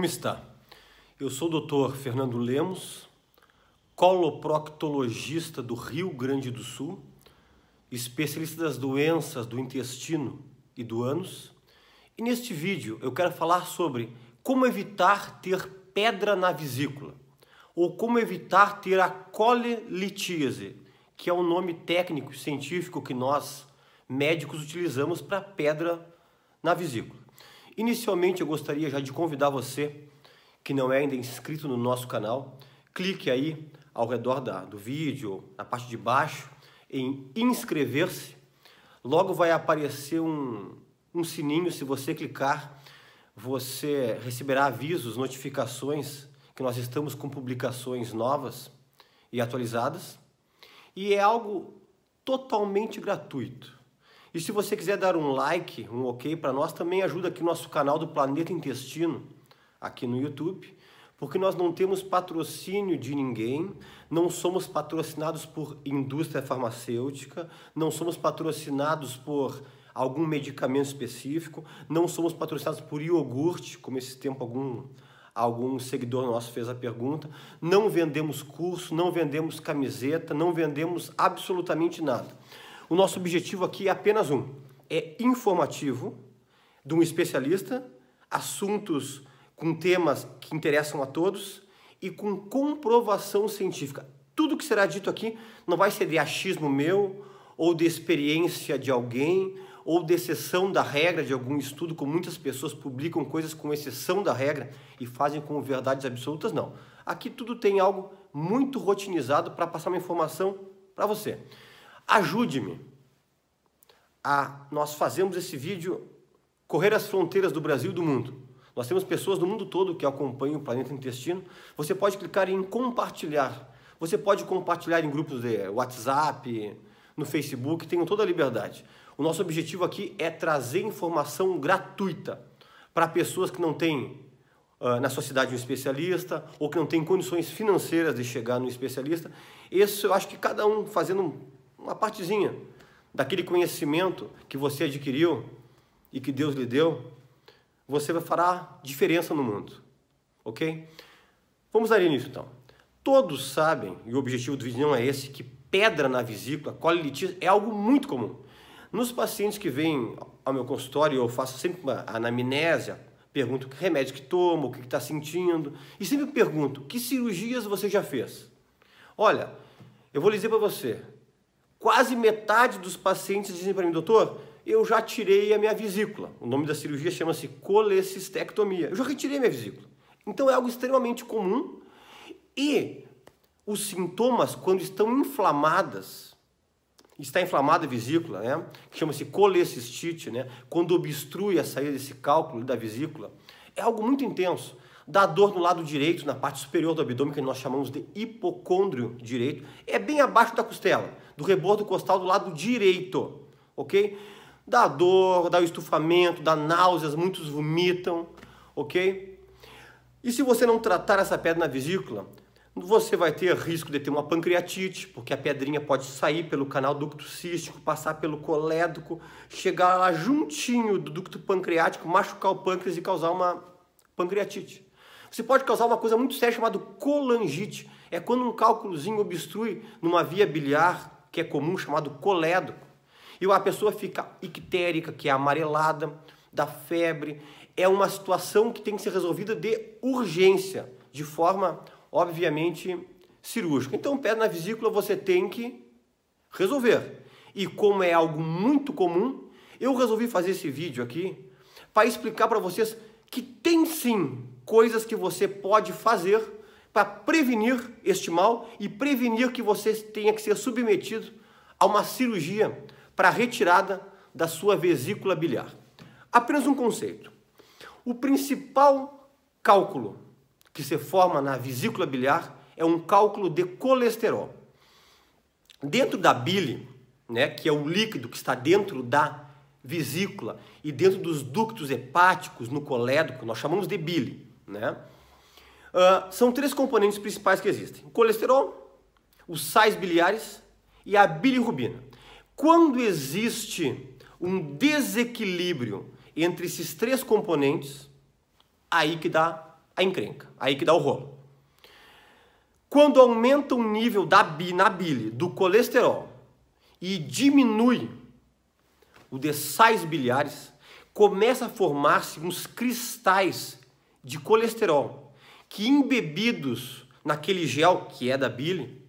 Como está? Eu sou o Dr. Fernando Lemos, coloproctologista do Rio Grande do Sul, especialista das doenças do intestino e do ânus. E neste vídeo eu quero falar sobre como evitar ter pedra na vesícula ou como evitar ter a colelitíase, que é o um nome técnico e científico que nós médicos utilizamos para pedra na vesícula. Inicialmente eu gostaria já de convidar você que não é ainda inscrito no nosso canal, clique aí ao redor da, do vídeo, na parte de baixo, em inscrever-se. Logo vai aparecer um, um sininho, se você clicar, você receberá avisos, notificações que nós estamos com publicações novas e atualizadas. E é algo totalmente gratuito. E se você quiser dar um like, um ok para nós, também ajuda aqui nosso canal do Planeta Intestino, aqui no YouTube, porque nós não temos patrocínio de ninguém, não somos patrocinados por indústria farmacêutica, não somos patrocinados por algum medicamento específico, não somos patrocinados por iogurte, como esse tempo algum algum seguidor nosso fez a pergunta. Não vendemos curso, não vendemos camiseta, não vendemos absolutamente nada. O nosso objetivo aqui é apenas um: é informativo de um especialista, assuntos com temas que interessam a todos e com comprovação científica. Tudo que será dito aqui não vai ser de achismo meu ou de experiência de alguém ou de exceção da regra de algum estudo, como muitas pessoas publicam coisas com exceção da regra e fazem com verdades absolutas, não. Aqui tudo tem algo muito rotinizado para passar uma informação para você. Ajude-me a nós fazemos esse vídeo correr as fronteiras do Brasil e do mundo. Nós temos pessoas do mundo todo que acompanham o Planeta Intestino. Você pode clicar em compartilhar. Você pode compartilhar em grupos de WhatsApp, no Facebook, tenho toda a liberdade. O nosso objetivo aqui é trazer informação gratuita para pessoas que não têm uh, na sua cidade um especialista ou que não têm condições financeiras de chegar no especialista. Isso eu acho que cada um fazendo uma partezinha daquele conhecimento que você adquiriu e que Deus lhe deu, você vai fará diferença no mundo, ok? Vamos dar início então. Todos sabem, e o objetivo do vídeo não é esse, que pedra na vesícula, colelitise, é algo muito comum. Nos pacientes que vêm ao meu consultório, eu faço sempre uma anamnésia, pergunto que remédio que toma, o que está sentindo, e sempre pergunto, que cirurgias você já fez? Olha, eu vou dizer para você, Quase metade dos pacientes dizem para mim, doutor, eu já tirei a minha vesícula. O nome da cirurgia chama-se colecistectomia. Eu já retirei a minha vesícula. Então é algo extremamente comum e os sintomas quando estão inflamadas, está inflamada a vesícula, né? Que chama-se colecistite, né? Quando obstrui a saída desse cálculo da vesícula, é algo muito intenso dá dor no lado direito, na parte superior do abdômen, que nós chamamos de hipocôndrio direito, é bem abaixo da costela, do rebordo costal do lado direito, ok? Dá dor, dá o estufamento, dá náuseas, muitos vomitam, ok? E se você não tratar essa pedra na vesícula, você vai ter risco de ter uma pancreatite, porque a pedrinha pode sair pelo canal ducto cístico, passar pelo colédoco, chegar lá juntinho do ducto pancreático, machucar o pâncreas e causar uma pancreatite. Você pode causar uma coisa muito séria chamada colangite. É quando um cálculozinho obstrui numa via biliar, que é comum, chamado colédo. E a pessoa fica ictérica, que é amarelada, da febre. É uma situação que tem que ser resolvida de urgência, de forma, obviamente, cirúrgica. Então, pedra na vesícula você tem que resolver. E como é algo muito comum, eu resolvi fazer esse vídeo aqui para explicar para vocês que tem sim coisas que você pode fazer para prevenir este mal e prevenir que você tenha que ser submetido a uma cirurgia para retirada da sua vesícula biliar. Apenas um conceito. O principal cálculo que se forma na vesícula biliar é um cálculo de colesterol. Dentro da bile, né, que é o líquido que está dentro da vesícula e dentro dos ductos hepáticos no colédoco, nós chamamos de bile. Né? Uh, são três componentes principais que existem: o colesterol, os sais biliares e a bilirrubina. Quando existe um desequilíbrio entre esses três componentes, aí que dá a encrenca, aí que dá o rolo. Quando aumenta o nível da bi, na bile do colesterol e diminui o de sais biliares, começa a formar-se uns cristais de colesterol que embebidos naquele gel que é da bile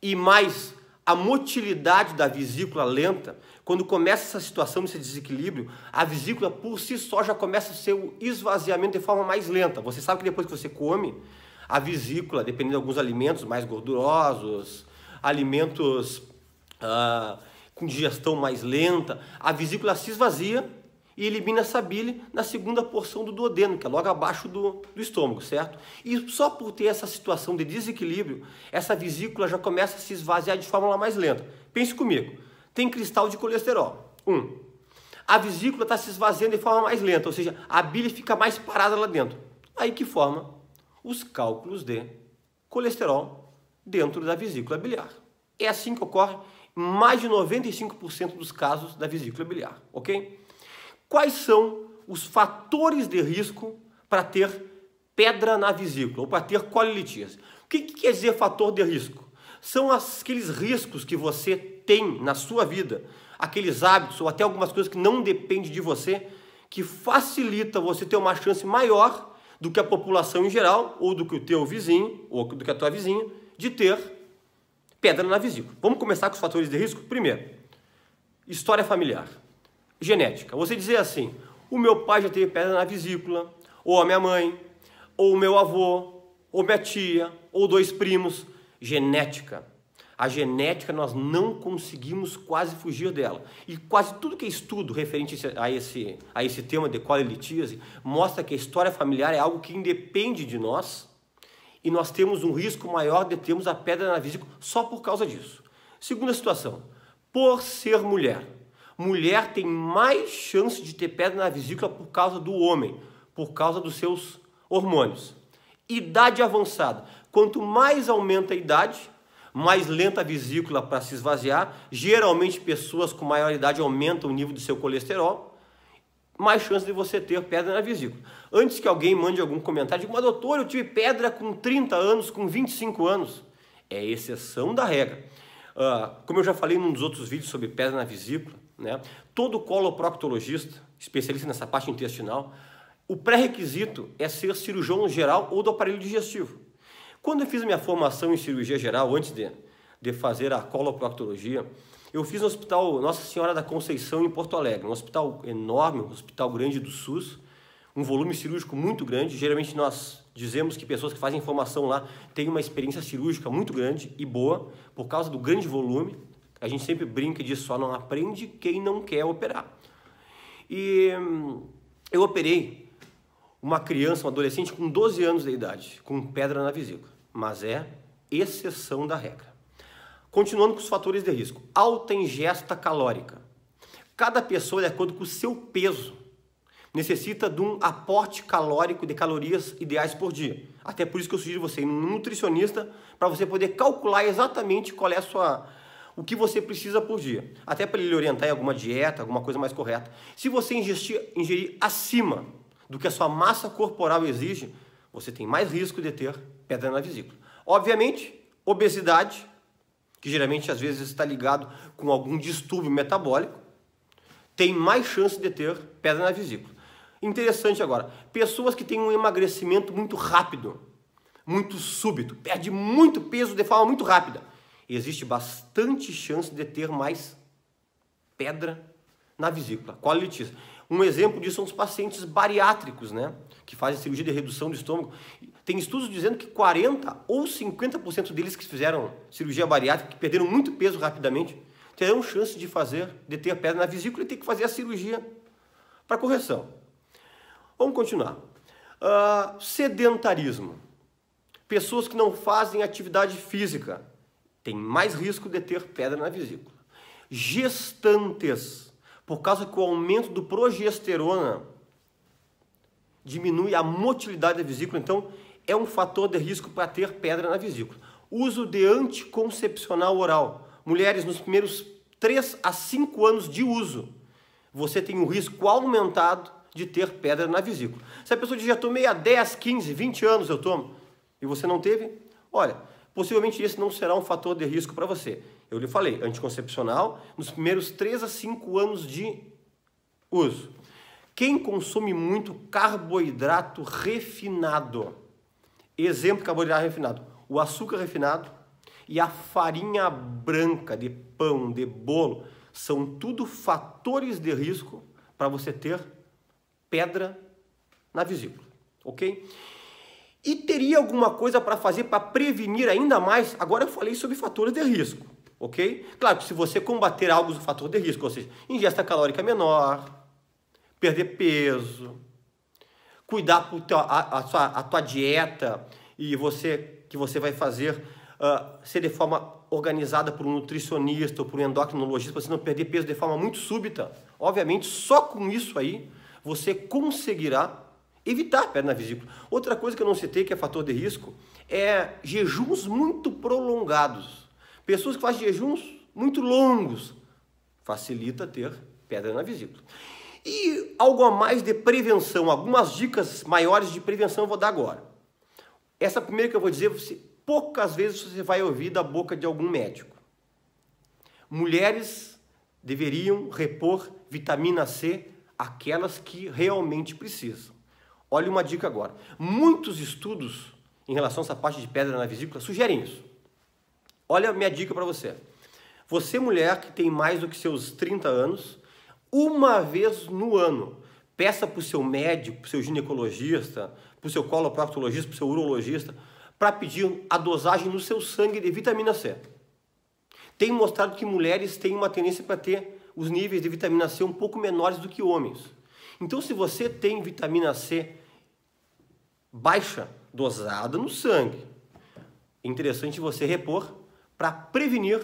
e mais a motilidade da vesícula lenta, quando começa essa situação, esse desequilíbrio, a vesícula por si só já começa o seu esvaziamento de forma mais lenta. Você sabe que depois que você come, a vesícula, dependendo de alguns alimentos mais gordurosos, alimentos ah, com digestão mais lenta, a vesícula se esvazia e elimina essa bile na segunda porção do duodeno, que é logo abaixo do, do estômago, certo? E só por ter essa situação de desequilíbrio, essa vesícula já começa a se esvaziar de forma mais lenta. Pense comigo, tem cristal de colesterol, um. A vesícula está se esvaziando de forma mais lenta, ou seja, a bile fica mais parada lá dentro. Aí que forma os cálculos de colesterol dentro da vesícula biliar. É assim que ocorre mais de 95% dos casos da vesícula biliar, ok? quais são os fatores de risco para ter pedra na vesícula ou para ter colilitíase. O que, que quer dizer fator de risco? São aqueles riscos que você tem na sua vida, aqueles hábitos ou até algumas coisas que não dependem de você, que facilita você ter uma chance maior do que a população em geral, ou do que o teu vizinho, ou do que a tua vizinha, de ter pedra na vesícula. Vamos começar com os fatores de risco? Primeiro, história familiar genética. Você dizer assim, o meu pai já teve pedra na vesícula, ou a minha mãe, ou o meu avô, ou minha tia, ou dois primos. Genética. A genética nós não conseguimos quase fugir dela. E quase tudo que é estudo referente a esse, a esse tema de colelitíase mostra que a história familiar é algo que independe de nós e nós temos um risco maior de termos a pedra na vesícula só por causa disso. Segunda situação, por ser mulher mulher tem mais chance de ter pedra na vesícula por causa do homem, por causa dos seus hormônios. Idade avançada. Quanto mais aumenta a idade, mais lenta a vesícula para se esvaziar. Geralmente, pessoas com maior idade aumentam o nível do seu colesterol. Mais chance de você ter pedra na vesícula. Antes que alguém mande algum comentário, diga, mas doutor, eu tive pedra com 30 anos, com 25 anos. É exceção da regra. Uh, como eu já falei um dos outros vídeos sobre pedra na vesícula, né? Todo coloproctologista, especialista nessa parte intestinal, o pré-requisito é ser cirurgião geral ou do aparelho digestivo. Quando eu fiz minha formação em cirurgia geral, antes de, de fazer a coloproctologia, eu fiz no hospital Nossa Senhora da Conceição, em Porto Alegre, um hospital enorme, um hospital grande do SUS, um volume cirúrgico muito grande. Geralmente nós dizemos que pessoas que fazem formação lá têm uma experiência cirúrgica muito grande e boa, por causa do grande volume, a gente sempre brinca disso, só não aprende quem não quer operar. E hum, eu operei uma criança, um adolescente com 12 anos de idade, com pedra na vesícula, mas é exceção da regra. Continuando com os fatores de risco. Alta ingesta calórica. Cada pessoa, de acordo com o seu peso, necessita de um aporte calórico de calorias ideais por dia. Até por isso que eu sugiro você ir num nutricionista para você poder calcular exatamente qual é a sua o que você precisa por dia, até para ele orientar em alguma dieta, alguma coisa mais correta. Se você ingestir, ingerir acima do que a sua massa corporal exige, você tem mais risco de ter pedra na vesícula. Obviamente, obesidade, que geralmente às vezes está ligado com algum distúrbio metabólico, tem mais chance de ter pedra na vesícula. Interessante agora, pessoas que têm um emagrecimento muito rápido, muito súbito, perde muito peso de forma muito rápida existe bastante chance de ter mais pedra na vesícula, colitise. Um exemplo disso são os pacientes bariátricos, né? Que fazem cirurgia de redução do estômago. Tem estudos dizendo que 40 ou 50% deles que fizeram cirurgia bariátrica, que perderam muito peso rapidamente, terão chance de fazer, de ter a pedra na vesícula e ter que fazer a cirurgia para correção. Vamos continuar. Uh, sedentarismo. Pessoas que não fazem atividade física tem mais risco de ter pedra na vesícula. Gestantes, por causa que o aumento do progesterona diminui a motilidade da vesícula, então é um fator de risco para ter pedra na vesícula. Uso de anticoncepcional oral. Mulheres, nos primeiros 3 a 5 anos de uso, você tem um risco aumentado de ter pedra na vesícula. Se a pessoa diz, já tomei há 10, 15, 20 anos eu tomo, e você não teve, olha, Possivelmente esse não será um fator de risco para você. Eu lhe falei, anticoncepcional nos primeiros 3 a 5 anos de uso. Quem consome muito carboidrato refinado, exemplo carboidrato refinado, o açúcar refinado e a farinha branca de pão, de bolo, são tudo fatores de risco para você ter pedra na vesícula, ok? E teria alguma coisa para fazer para prevenir ainda mais? Agora eu falei sobre fatores de risco, ok? Claro que se você combater algo do fator de risco, ou seja, ingesta calórica menor, perder peso, cuidar teu, a, a, sua, a tua dieta e você que você vai fazer uh, ser de forma organizada por um nutricionista ou por um endocrinologista, para você não perder peso de forma muito súbita. Obviamente, só com isso aí você conseguirá evitar pedra na vesícula. Outra coisa que eu não citei, que é fator de risco, é jejuns muito prolongados. Pessoas que fazem jejuns muito longos facilita ter pedra na vesícula. E algo a mais de prevenção, algumas dicas maiores de prevenção eu vou dar agora. Essa primeira que eu vou dizer, você, poucas vezes você vai ouvir da boca de algum médico. Mulheres deveriam repor vitamina C aquelas que realmente precisam. Olha uma dica agora. Muitos estudos em relação a essa parte de pedra na vesícula sugerem isso. Olha a minha dica para você. Você, mulher que tem mais do que seus 30 anos, uma vez no ano, peça para o seu médico, para o seu ginecologista, para o seu coloproctologista, para o seu urologista, para pedir a dosagem no seu sangue de vitamina C. Tem mostrado que mulheres têm uma tendência para ter os níveis de vitamina C um pouco menores do que homens. Então, se você tem vitamina C baixa dosada no sangue. Interessante você repor para prevenir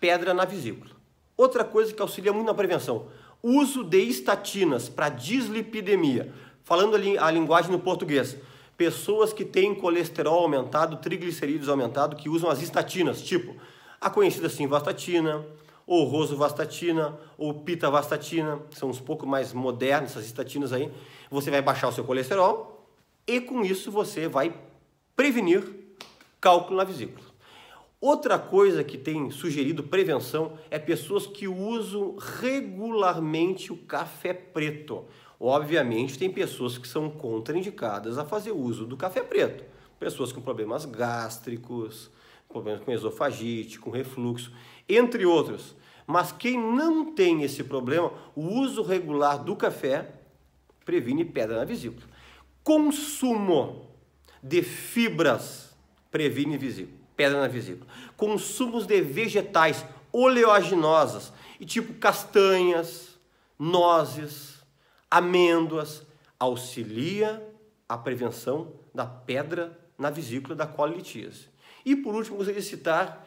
pedra na vesícula. Outra coisa que auxilia muito na prevenção, uso de estatinas para dislipidemia. Falando ali a linguagem no português, pessoas que têm colesterol aumentado, triglicerídeos aumentado, que usam as estatinas, tipo a conhecida assim vastatina, ou rosuvastatina, ou pitavastatina, são uns pouco mais modernos essas estatinas aí. Você vai baixar o seu colesterol, e com isso você vai prevenir cálculo na vesícula. Outra coisa que tem sugerido prevenção é pessoas que usam regularmente o café preto. Obviamente, tem pessoas que são contraindicadas a fazer uso do café preto. Pessoas com problemas gástricos, problemas com esofagite, com refluxo, entre outros. Mas quem não tem esse problema, o uso regular do café previne pedra na vesícula consumo de fibras previne vesícula, pedra na vesícula. Consumos de vegetais oleaginosas e tipo castanhas, nozes, amêndoas auxilia a prevenção da pedra na vesícula da colitíase. E por último, gostaria de citar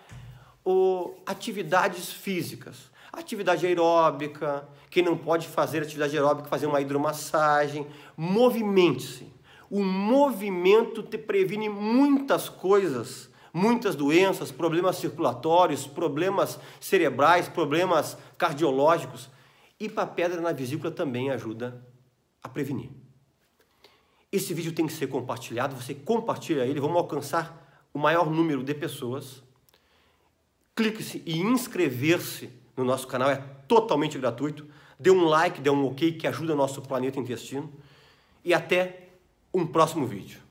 o, atividades físicas atividade aeróbica, quem não pode fazer atividade aeróbica, fazer uma hidromassagem, movimente-se. O movimento te previne muitas coisas, muitas doenças, problemas circulatórios, problemas cerebrais, problemas cardiológicos. E para pedra na vesícula também ajuda a prevenir. Esse vídeo tem que ser compartilhado, você compartilha ele, vamos alcançar o maior número de pessoas. Clique-se e inscrever-se no nosso canal, é totalmente gratuito. Dê um like, dê um ok que ajuda o nosso planeta intestino. E até um próximo vídeo.